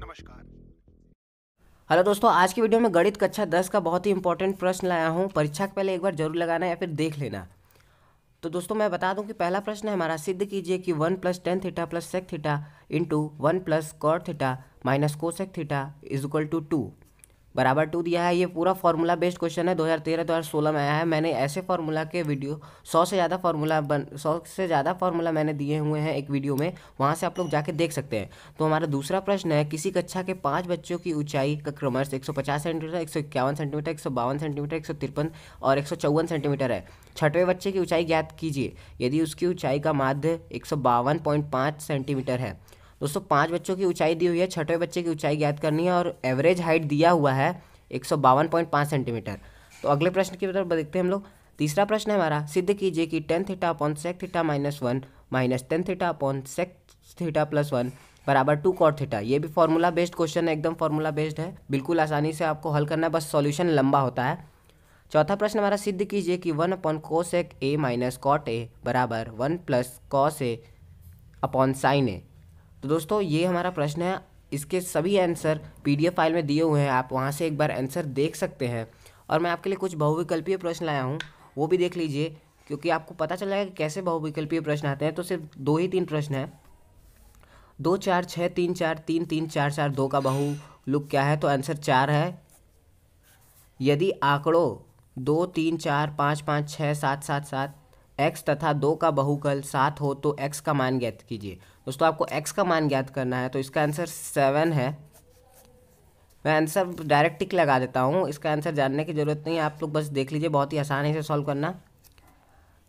नमस्कार हेलो दोस्तों आज की वीडियो में गणित कक्षा दस का बहुत ही इंपॉर्टेंट प्रश्न लाया हूँ परीक्षा के पहले एक बार जरूर लगाना या फिर देख लेना तो दोस्तों मैं बता दूं कि पहला प्रश्न है हमारा सिद्ध कीजिए कि one plus tan theta plus sec theta into one plus cot theta minus cosec theta is equal to two बराबर टू दिया है ये पूरा फार्मूला बेस्ड क्वेश्चन है 2013 2016 में आया है मैंने ऐसे फार्मूला के वीडियो सौ से ज़्यादा फार्मूला बन सौ से ज़्यादा फार्मूला मैंने दिए हुए हैं एक वीडियो में वहाँ से आप लोग जाके देख सकते हैं तो हमारा दूसरा प्रश्न है किसी कक्षा के पाँच बच्चों की ऊंचाई का क्रमश एक सेंटीमीटर एक सेंटीमीटर एक सेंटीमीटर एक और एक सेंटीमीटर है छठवें बच्चे की ऊंचाई ज्ञात कीजिए यदि उसकी ऊंचाई का माध्य एक सेंटीमीटर है दोस्तों पाँच बच्चों की ऊंचाई दी हुई है छठवें बच्चे की ऊंचाई ज्ञात करनी है और एवरेज हाइट दिया हुआ है एक सेंटीमीटर तो अगले प्रश्न की तरफ देखते हैं हम लोग तीसरा प्रश्न है हमारा सिद्ध कीजिए कि tan theta upon sec theta minus one minus tan theta upon sec theta plus one बराबर टू कॉट थीटा ये भी फॉर्मूला बेस्ड क्वेश्चन है एकदम फॉर्मूला बेस्ड है बिल्कुल आसानी से आपको हल करना है बस सॉल्यूशन लंबा होता है चौथा प्रश्न हमारा सिद्ध कीजिए कि one upon sec A minus cot A बराबर one plus cos A upon sin A तो दोस्तों ये हमारा प्रश्न है इसके सभी आंसर पीडीएफ फाइल में दिए हुए हैं आप वहाँ से एक बार आंसर देख सकते हैं और मैं आपके लिए कुछ बहुविकल्पीय प्रश्न लाया हूँ वो भी देख लीजिए क्योंकि आपको पता चल जाएगा कि कैसे बहुविकल्पीय प्रश्न आते हैं तो सिर्फ दो ही तीन प्रश्न हैं दो चार छः तीन चार तीन तीन चार चार दो का बहु लुक क्या है तो आंसर चार है यदि आंकड़ों दो तीन चार पाँच पाँच छः सात सात सात एक्स तथा दो का बहुकल सात हो तो एक्स का मान ज्ञात कीजिए दोस्तों आपको एक्स का मान ज्ञात करना है तो इसका आंसर सेवन है मैं आंसर डायरेक्ट टिक लगा देता हूँ इसका आंसर जानने की ज़रूरत नहीं है आप लोग बस देख लीजिए बहुत ही आसानी से सॉल्व करना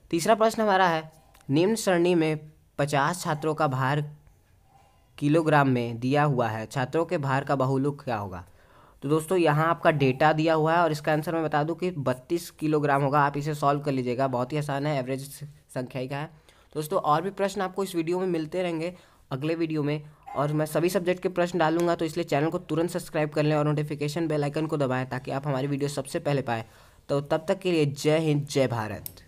तीसरा प्रश्न हमारा है निम्न सरणी में पचास छात्रों का भार किलोग्राम में दिया हुआ है छात्रों के भार का बहुलुक क्या होगा तो दोस्तों यहाँ आपका डेटा दिया हुआ है और इसका आंसर मैं बता दूँ कि बत्तीस किलोग्राम होगा आप इसे सॉल्व कर लीजिएगा बहुत ही आसान है एवरेज संख्या ही का है दोस्तों और भी प्रश्न आपको इस वीडियो में मिलते रहेंगे अगले वीडियो में और मैं सभी सब्जेक्ट के प्रश्न डालूंगा तो इसलिए चैनल को तुरंत सब्सक्राइब कर लें और नोटिफिकेशन बेल आइकन को दबाएं ताकि आप हमारी वीडियो सबसे पहले पाएँ तो तब तक के लिए जय हिंद जय भारत